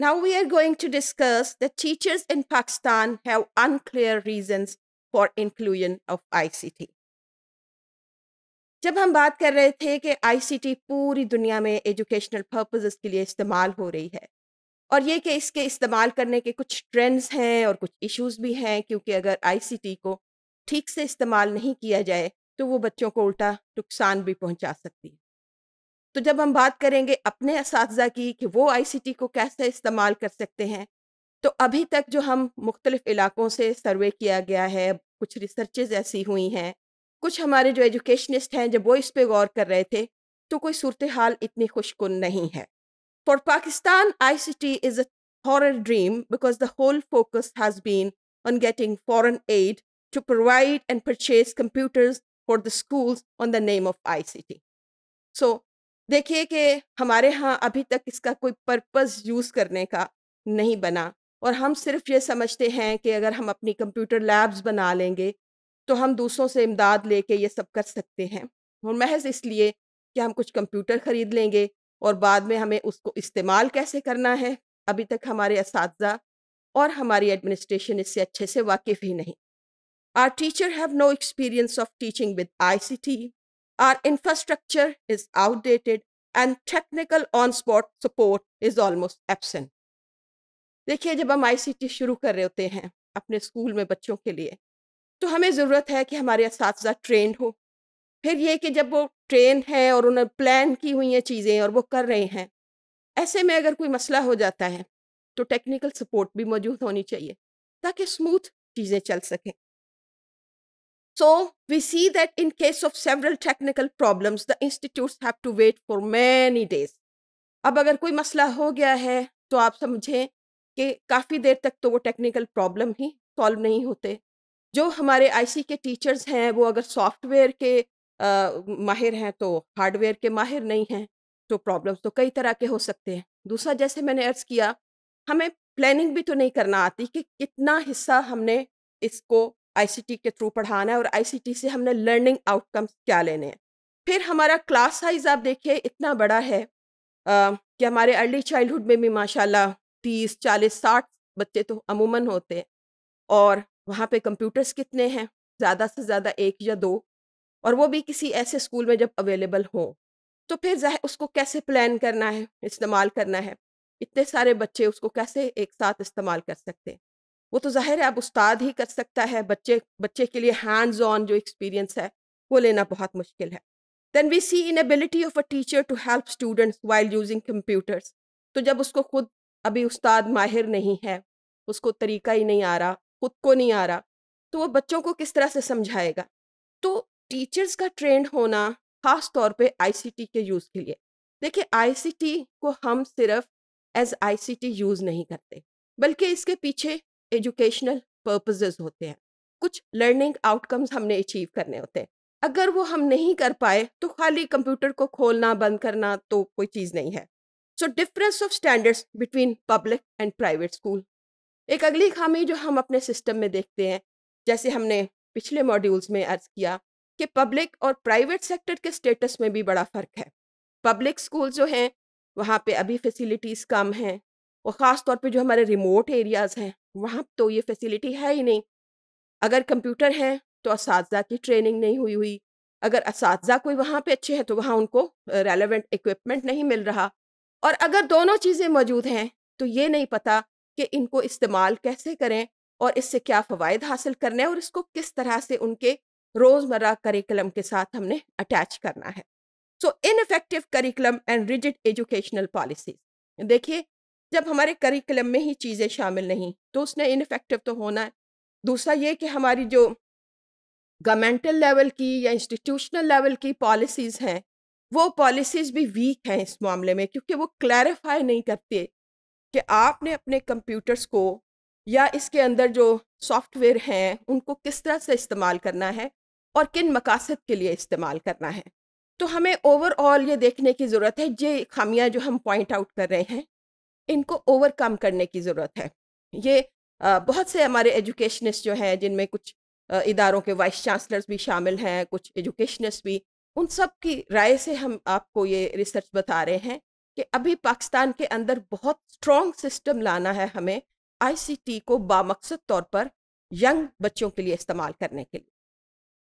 Now we are going to discuss the teachers in Pakistan have unclear reasons for inclusion of ICT. जब हम बात कर रहे थे कि टी पूरी दुनिया में एजुकेशनल पर्पजेस के लिए इस्तेमाल हो रही है और ये कि इसके इस्तेमाल करने के कुछ ट्रेंड्स हैं और कुछ इश्यूज भी हैं क्योंकि अगर टी को ठीक से इस्तेमाल नहीं किया जाए तो वो बच्चों को उल्टा नुकसान भी पहुंचा सकती है तो जब हम बात करेंगे अपने इस की कि वो आईसीटी को कैसे इस्तेमाल कर सकते हैं तो अभी तक जो हम मुख्तलिफ़ इलाकों से सर्वे किया गया है कुछ रिसर्चेज ऐसी हुई हैं कुछ हमारे जो एजुकेशनिस्ट हैं जब वो इस पर गौर कर रहे थे तो कोई सूरत हाल इतनी खुशकुन नहीं है for Pakistan I C T is a far dream because the whole focus has been on getting foreign aid to provide and purchase computers for the school on the name of I C T so देखिए कि हमारे यहाँ अभी तक इसका कोई purpose use करने का नहीं बना और हम सिर्फ ये समझते हैं कि अगर हम अपनी कंप्यूटर लैब्स बना लेंगे तो हम दूसरों से इमदाद लेके ये सब कर सकते हैं और महज इसलिए कि हम कुछ कंप्यूटर ख़रीद लेंगे और बाद में हमें उसको इस्तेमाल कैसे करना है अभी तक हमारे इस और हमारी एडमिनिस्ट्रेशन इससे अच्छे से वाकिफ़ ही नहीं are teacher have no experience of teaching with I C T Our infrastructure is outdated and technical on-spot support is almost absent. देखिए जब हम आईसीटी शुरू कर रहे होते हैं अपने स्कूल में बच्चों के लिए तो हमें ज़रूरत है कि हमारे इस ट्रेंड हो फिर ये कि जब वो ट्रेन है और उन्हें प्लान की हुई हैं चीज़ें और वो कर रहे हैं ऐसे में अगर कोई मसला हो जाता है तो टेक्निकल सपोर्ट भी मौजूद होनी चाहिए ताकि स्मूथ चीज़ें चल सकें So we see that in case of several technical problems, the institutes have to wait for many days. अब अगर कोई मसला हो गया है तो आप समझें कि काफ़ी देर तक तो वो टेक्निकल प्रॉब्लम ही सॉल्व नहीं होते जो हमारे आईसी के टीचर्स हैं वो अगर सॉफ्टवेयर के आ, माहिर हैं तो हार्डवेयर के माहिर नहीं हैं तो प्रॉब्लम्स तो कई तरह के हो सकते हैं दूसरा जैसे मैंने अर्ज़ किया हमें प्लानिंग भी तो नहीं करना आती कि कितना हिस्सा हमने इसको आई के थ्रू पढ़ाना है और आई से हमने लर्निंग आउटकम्स क्या लेने हैं फिर हमारा क्लास साइज आप देखिए इतना बड़ा है आ, कि हमारे अर्ली चाइल्डहुड में भी माशाल्लाह तीस चालीस साठ बच्चे तो अमूमन होते हैं और वहाँ पे कंप्यूटर्स कितने हैं ज़्यादा से ज़्यादा एक या दो और वो भी किसी ऐसे स्कूल में जब अवेलेबल हो तो फिर उसको कैसे प्लान करना है इस्तेमाल करना है इतने सारे बच्चे उसको कैसे एक साथ इस्तेमाल कर सकते हैं वो तो ज़ाहिर है अब उस्ताद ही कर सकता है बच्चे बच्चे के लिए हैंड्स ऑन जो एक्सपीरियंस है वो लेना बहुत मुश्किल है then we see inability of a teacher to help students while using computers तो जब उसको खुद अभी उस्ताद माहिर नहीं है उसको तरीका ही नहीं आ रहा खुद को नहीं आ रहा तो वो बच्चों को किस तरह से समझाएगा तो टीचर्स का ट्रेंड होना ख़ास तौर पे आईसीटी के यूज़ के लिए देखिए आईसीटी को हम सिर्फ एज आईसीटी यूज़ नहीं करते बल्कि इसके पीछे एजुकेशनल पर्पजेज होते हैं कुछ लर्निंग आउटकम्स हमने अचीव करने होते हैं अगर वो हम नहीं कर पाए तो खाली कंप्यूटर को खोलना बंद करना तो कोई चीज़ नहीं है so difference of standards between public and private school एक अगली खामी जो हम अपने सिस्टम में देखते हैं जैसे हमने पिछले मॉड्यूल्स में अर्ज किया कि पब्लिक और प्राइवेट सेक्टर के स्टेटस में भी बड़ा फ़र्क है पब्लिक स्कूल जो हैं वहाँ पे अभी फैसिलिटीज़ कम हैं और ख़ास तौर पे जो हमारे रिमोट एरियाज़ हैं वहाँ तो ये फैसिलिटी है ही नहीं अगर कंप्यूटर हैं तो इस की ट्रेनिंग नहीं हुई हुई अगर इस कोई वहाँ पे अच्छे हैं तो वहाँ उनको रेलेवेंट इक्विपमेंट नहीं मिल रहा और अगर दोनों चीज़ें मौजूद हैं तो ये नहीं पता कि इनको इस्तेमाल कैसे करें और इससे क्या फ़वाद हासिल करने हैं और इसको किस तरह से उनके रोज़मर्रा करिकुलम के साथ हमने अटैच करना है so ineffective curriculum and rigid educational policy देखिए जब हमारे करिकुलम में ही चीज़ें शामिल नहीं तो उसने इनफेक्टिव तो होना है दूसरा ये कि हमारी जो गवर्नमेंटल लेवल की या इंस्टीट्यूशनल लेवल की पॉलिसीज़ हैं वो पॉलिसीज़ भी वीक हैं इस मामले में क्योंकि वो क्लैरिफाई नहीं करते कि आपने अपने कंप्यूटर्स को या इसके अंदर जो सॉफ्टवेयर हैं उनको किस तरह से इस्तेमाल करना है और किन मकासद के लिए इस्तेमाल करना है तो हमें ओवरऑल ये देखने की ज़रूरत है ये खामियां जो हम पॉइंट आउट कर रहे हैं इनको ओवरकम करने की ज़रूरत है ये बहुत से हमारे एजुकेशनिस्ट जो हैं जिनमें कुछ इदारों के वाइस चांसलर्स भी शामिल हैं कुछ एजुकेशनिस्ट भी उन सब की राय से हम आपको ये रिसर्च बता रहे हैं कि अभी पाकिस्तान के अंदर बहुत स्ट्रॉन्ग सिस्टम लाना है हमें आईसीटी को बामकसद तौर पर यंग बच्चों के लिए इस्तेमाल करने के लिए